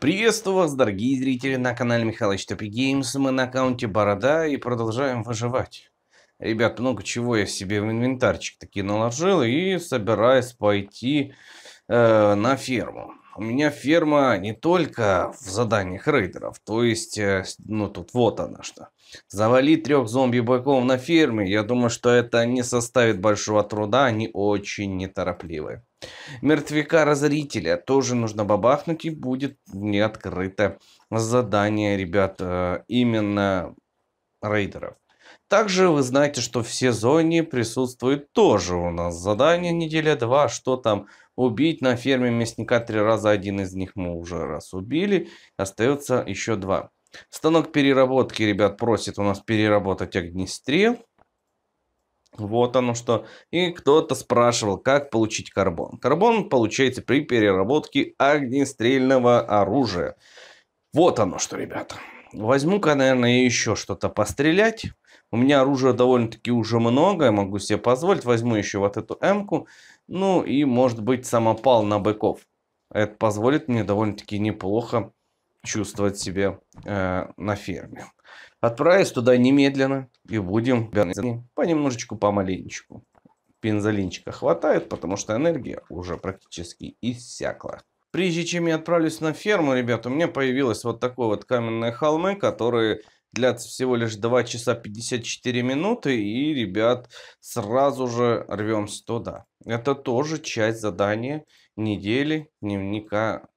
Приветствую вас, дорогие зрители, на канале Михалыч Топи Геймс. Мы на аккаунте Борода и продолжаем выживать. Ребят, много чего я себе в инвентарчик таки наложил и собираюсь пойти э, на ферму у меня ферма не только в заданиях рейдеров, то есть, э, ну тут вот она что. Завалить трех зомби-быков на ферме, я думаю, что это не составит большого труда, они очень неторопливы. Мертвяка-разорителя тоже нужно бабахнуть и будет не открыто задание, ребят, э, именно рейдеров. Также вы знаете, что в сезоне присутствует тоже у нас задание неделя 2, что там убить на ферме мясника три раза. Один из них мы уже раз убили. Остается еще два. Станок переработки, ребят, просит у нас переработать огнестрел. Вот оно что. И кто-то спрашивал, как получить карбон. Карбон получается при переработке огнестрельного оружия. Вот оно что, ребята. Возьму-ка, наверное, еще что-то пострелять. У меня оружия довольно-таки уже много, я могу себе позволить. Возьму еще вот эту М-ку. Ну и, может быть, самопал на быков. Это позволит мне довольно-таки неплохо чувствовать себя э, на ферме. Отправились туда немедленно и будем понемножечку, помаленечку. Пензолинчика хватает, потому что энергия уже практически иссякла. Прежде чем я отправлюсь на ферму, ребят, у меня появилось вот такой вот каменные холмы, которые длятся всего лишь 2 часа 54 минуты, и, ребят, сразу же рвемся туда. Это тоже часть задания недели дневника,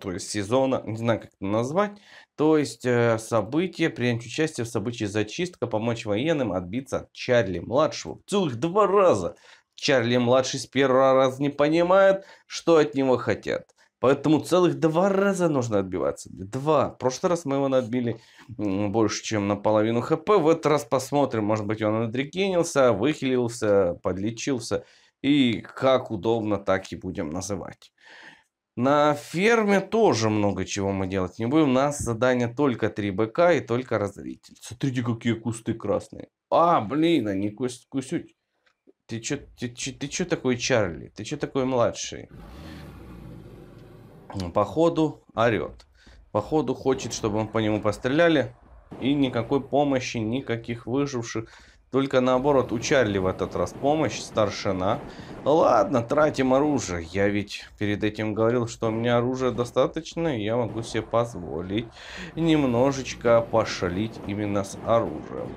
то есть сезона, не знаю, как это назвать. То есть э, событие, принять участие в событии зачистка, помочь военным отбиться от Чарли-младшего. Целых два раза Чарли-младший с первого раза не понимает, что от него хотят. Поэтому целых два раза нужно отбиваться. Два. В прошлый раз мы его надбили больше, чем на половину хп. В этот раз посмотрим. Может быть, он отрегенился, выхилился, подлечился. И как удобно, так и будем называть. На ферме тоже много чего мы делать не будем. У нас задание только 3 БК и только разоритель. Смотрите, какие кусты красные. А, блин, они кусь, кусють. Ты чё, ты, чё, ты чё такой Чарли? Ты чё такой младший? походу орет. Походу хочет, чтобы по нему постреляли. И никакой помощи, никаких выживших. Только наоборот, у Чарли в этот раз помощь, старшина. Ладно, тратим оружие. Я ведь перед этим говорил, что у меня оружия достаточно, и я могу себе позволить немножечко пошалить именно с оружием.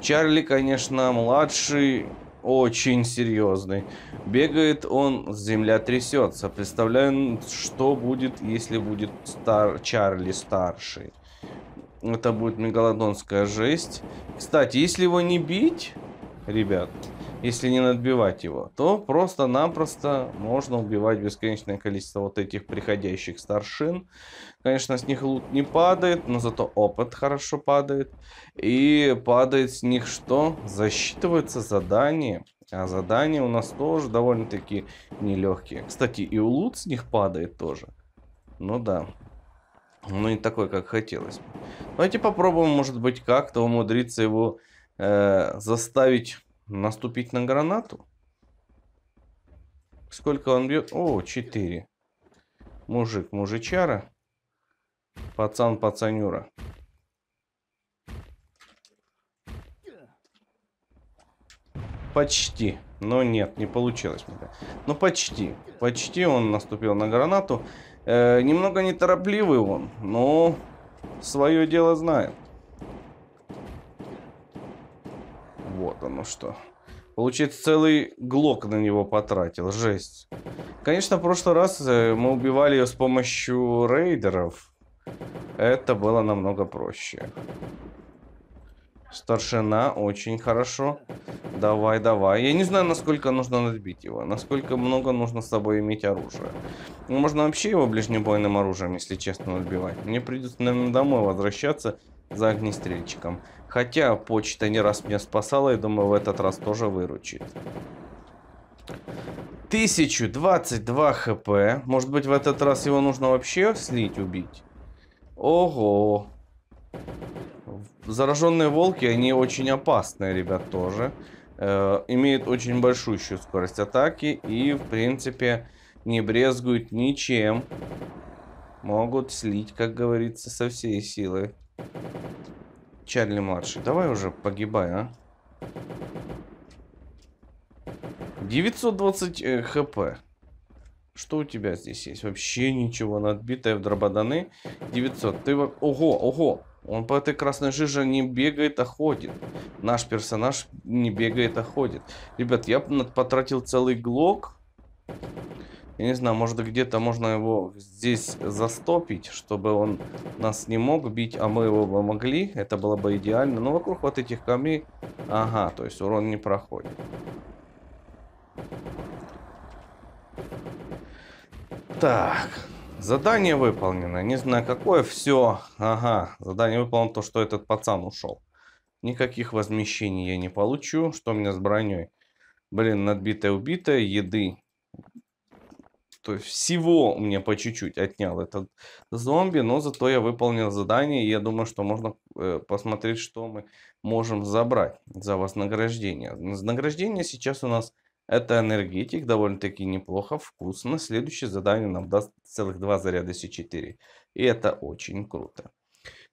Чарли, конечно, младший очень серьезный. Бегает он, земля трясется. Представляю, что будет, если будет стар Чарли старший. Это будет мегалодонская жесть. Кстати, если его не бить, ребят, если не надбивать его, то просто-напросто можно убивать бесконечное количество вот этих приходящих старшин. Конечно, с них лут не падает, но зато опыт хорошо падает. И падает с них что? Засчитывается задание. А задания у нас тоже довольно-таки нелегкие. Кстати, и лут с них падает тоже. Ну да. Ну не такой, как хотелось. Давайте попробуем, может быть, как-то умудриться его э, заставить Наступить на гранату? Сколько он бьет? О, 4. Мужик, мужичара. Пацан, пацанюра. Почти. Но нет, не получилось. Но ну, почти. Почти он наступил на гранату. Э, немного неторопливый он, но свое дело знает. ну что. Получается, целый глок на него потратил. Жесть. Конечно, в прошлый раз э, мы убивали ее с помощью рейдеров. Это было намного проще. Старшина, очень хорошо. Давай, давай. Я не знаю, насколько нужно надбить его. Насколько много нужно с собой иметь оружие. Ну, можно вообще его ближнебойным оружием, если честно, надбивать. Мне придется, наверное, домой возвращаться за огнестрельчиком. Хотя почта не раз меня спасала, и думаю, в этот раз тоже выручит. 1022 хп. Может быть, в этот раз его нужно вообще слить, убить? Ого. Зараженные волки, они очень опасные, ребят, тоже. Э, имеют очень большущую скорость атаки и, в принципе, не брезгуют ничем. Могут слить, как говорится, со всей силы. Чарли младший, давай уже погибай, а? 920 э, хп. Что у тебя здесь есть? Вообще ничего. надбитая отбитая в дрободаны. 900. Ты... Ого, ого. Он по этой красной жиже не бегает, а ходит. Наш персонаж не бегает, а ходит. Ребят, я потратил целый глок я не знаю, может где-то можно его здесь застопить, чтобы он нас не мог бить, а мы его бы могли. Это было бы идеально. Но вокруг вот этих камней... Ага, то есть урон не проходит. Так, задание выполнено. Не знаю какое, все. Ага, задание выполнено то, что этот пацан ушел. Никаких возмещений я не получу. Что у меня с броней? Блин, надбитая убитая, еды то есть всего мне по чуть-чуть отнял этот зомби, но зато я выполнил задание, и я думаю, что можно э, посмотреть, что мы можем забрать за вознаграждение. Вознаграждение сейчас у нас это энергетик, довольно-таки неплохо, вкусно. Следующее задание нам даст целых два заряда С4. И это очень круто.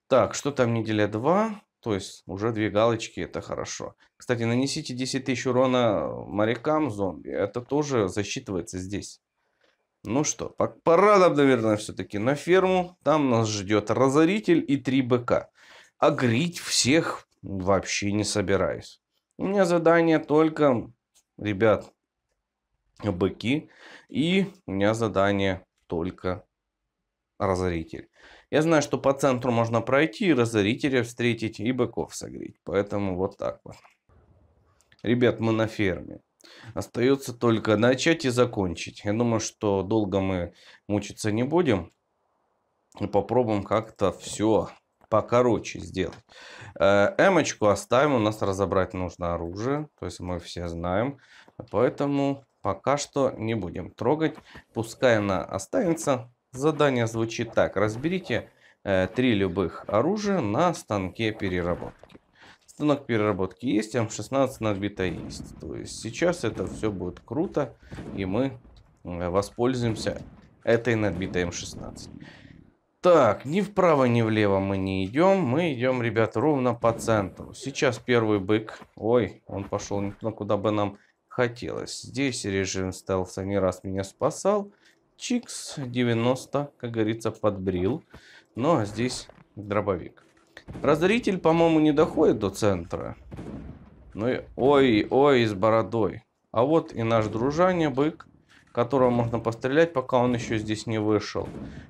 Так, что там неделя 2? То есть уже две галочки, это хорошо. Кстати, нанесите 10 тысяч урона морякам зомби. Это тоже засчитывается здесь. Ну что, пора нам, наверное, все-таки на ферму. Там нас ждет разоритель и три быка. А всех вообще не собираюсь. У меня задание только, ребят, быки. И у меня задание только разоритель. Я знаю, что по центру можно пройти разорителя встретить, и быков согреть. Поэтому вот так вот. Ребят, мы на ферме. Остается только начать и закончить. Я думаю, что долго мы мучиться не будем. И попробуем как-то все покороче сделать. Э, эмочку оставим. У нас разобрать нужно оружие. То есть мы все знаем. Поэтому пока что не будем трогать. Пускай она останется. Задание звучит так. Разберите э, три любых оружия на станке переработки. Станок переработки есть, М16 надбита есть. То есть сейчас это все будет круто, и мы э, воспользуемся этой надбитой М16. Так, ни вправо, ни влево мы не идем. Мы идем, ребят, ровно по центру. Сейчас первый бык. Ой, он пошел не туда, куда бы нам хотелось. Здесь режим стелса не раз меня спасал. Чикс 90, как говорится, подбрил. Но здесь дробовик. Разоритель, по-моему, не доходит до центра. Ну и ой, ой, с бородой. А вот и наш дружаня, бык, которого можно пострелять, пока он еще здесь не вышел.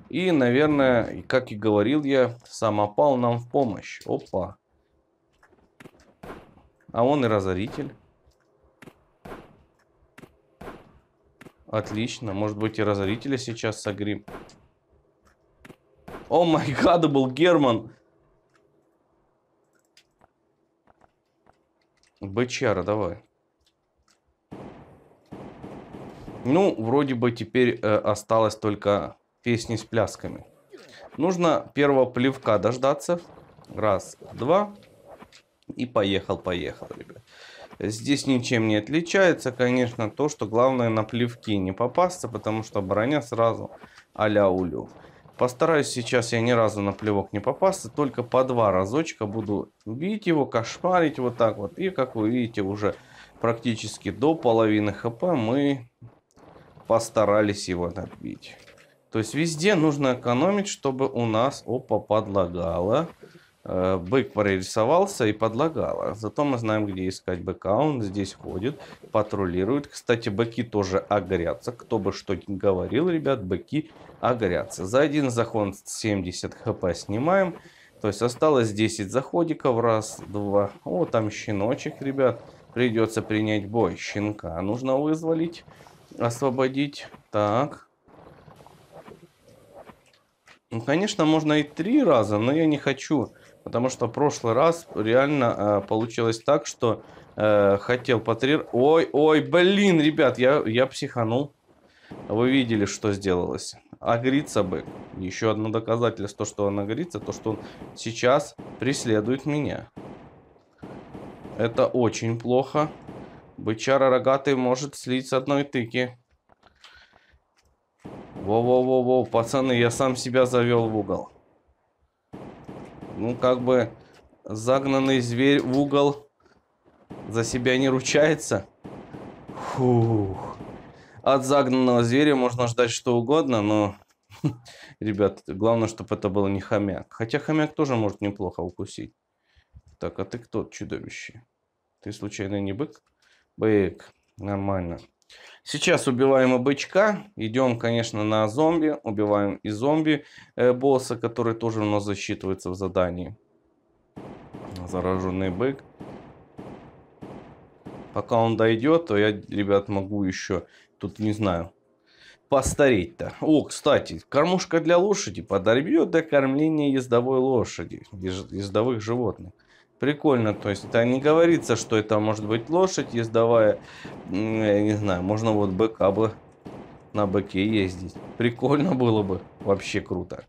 И, наверное, как и говорил я, сам опал нам в помощь. Опа. А он и разоритель. Отлично. Может быть и разорителя сейчас согрим. О май гад, был Герман. Бычара, давай. Ну, вроде бы теперь э, осталось только песни с плясками. Нужно первого плевка дождаться. Раз, два. И поехал, поехал, ребят. Здесь ничем не отличается, конечно, то, что главное на плевки не попасться, потому что броня сразу а-ля улю. Постараюсь сейчас я ни разу на плевок не попасться, только по два разочка буду бить его, кошмарить вот так вот. И как вы видите, уже практически до половины хп мы постарались его отбить. То есть везде нужно экономить, чтобы у нас... Опа, подлагало. Э, бык прорисовался и подлагала. Зато мы знаем, где искать быка. Он здесь ходит, патрулирует. Кстати, быки тоже огрятся. Кто бы что ни говорил, ребят, быки огрятся. За один заход 70 хп снимаем. То есть осталось 10 заходиков. Раз, два. О, там щеночек, ребят. Придется принять бой. Щенка нужно вызволить, освободить. Так, ну, конечно, можно и три раза, но я не хочу Потому что в прошлый раз реально э, получилось так, что э, хотел потрер... Ой, ой, блин, ребят, я, я психанул. Вы видели, что сделалось. А бы. Еще одно доказательство, что он агрится, то, что он сейчас преследует меня. Это очень плохо. Бычара рогатый может слить с одной тыки. Во-во-во-во, пацаны, я сам себя завел в угол. Ну, как бы загнанный зверь в угол за себя не ручается. Фух. От загнанного зверя можно ждать что угодно, но, ребят, главное, чтобы это был не хомяк. Хотя хомяк тоже может неплохо укусить. Так, а ты кто, чудовище? Ты случайно не бык? Бык, нормально. Сейчас убиваем и бычка. Идем, конечно, на зомби. Убиваем и зомби э, босса, который тоже у нас засчитывается в задании. Зараженный бык. Пока он дойдет, то я, ребят, могу еще... Тут не знаю. Постареть-то. О, кстати, кормушка для лошади подорвет до кормления ездовой лошади, ездовых животных прикольно. То есть это не говорится, что это может быть лошадь ездовая. Я не знаю, можно вот быка бы на быке ездить. Прикольно было бы. Вообще круто.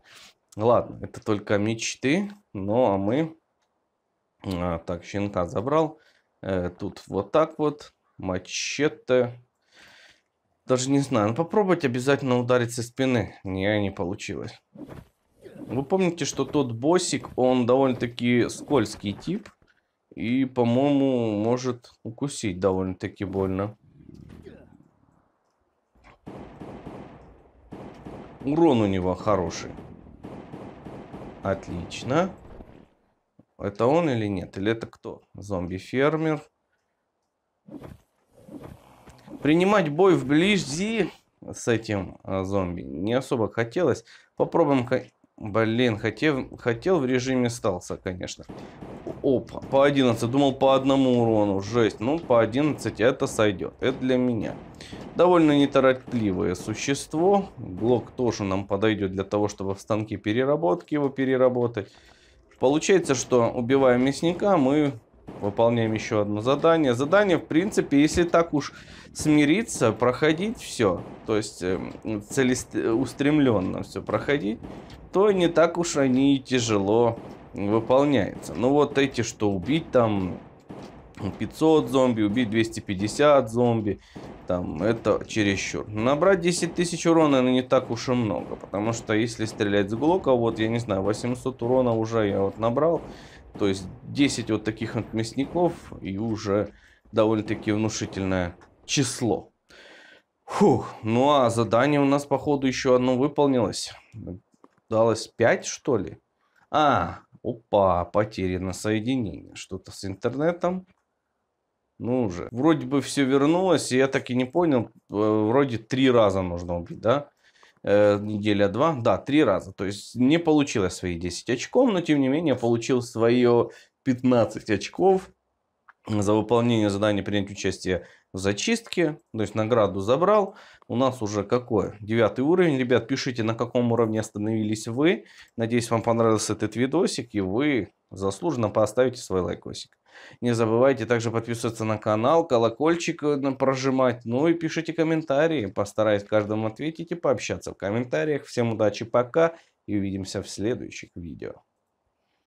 Ладно, это только мечты. Ну, а мы... А, так, щенка забрал. Э, тут вот так вот. Мачете. Даже не знаю. Ну, попробовать обязательно ударить со спины. Не, не получилось. Вы помните, что тот боссик, он довольно-таки скользкий тип. И, по-моему, может укусить довольно-таки больно. Урон у него хороший. Отлично. Это он или нет? Или это кто? Зомби-фермер. Принимать бой вблизи с этим э, зомби не особо хотелось. Попробуем Блин, хотел, хотел в режиме стался, конечно. Оп, по 11. Думал по одному урону. Жесть. Ну, по 11 это сойдет. Это для меня. Довольно неторопливое существо. Глок тоже нам подойдет для того, чтобы в станке переработки его переработать. Получается, что убивая мясника, мы выполняем еще одно задание. Задание, в принципе, если так уж смириться, проходить все. То есть эм, целеустремленно все проходить то не так уж они тяжело выполняются. Ну вот эти, что убить там 500 зомби, убить 250 зомби, там это чересчур. Набрать 10 тысяч урона ну, не так уж и много, потому что если стрелять с глока, вот я не знаю, 800 урона уже я вот набрал, то есть 10 вот таких вот мясников и уже довольно-таки внушительное число. Фух, ну а задание у нас походу еще одно выполнилось. Далось 5, что ли? А, опа, потеряно соединение. Что-то с интернетом. Ну уже. Вроде бы все вернулось, и я так и не понял. Э, вроде три раза нужно убить, да? Э, неделя два, да, три раза. То есть не получилось свои 10 очков, но тем не менее получил свое 15 очков за выполнение задания принять участие в зачистке, то есть награду забрал. У нас уже какой? Девятый уровень. Ребят, пишите, на каком уровне остановились вы. Надеюсь, вам понравился этот видосик, и вы заслуженно поставите свой лайкосик. Не забывайте также подписываться на канал, колокольчик э, прожимать, ну и пишите комментарии. Постараюсь каждому ответить и пообщаться в комментариях. Всем удачи, пока, и увидимся в следующих видео.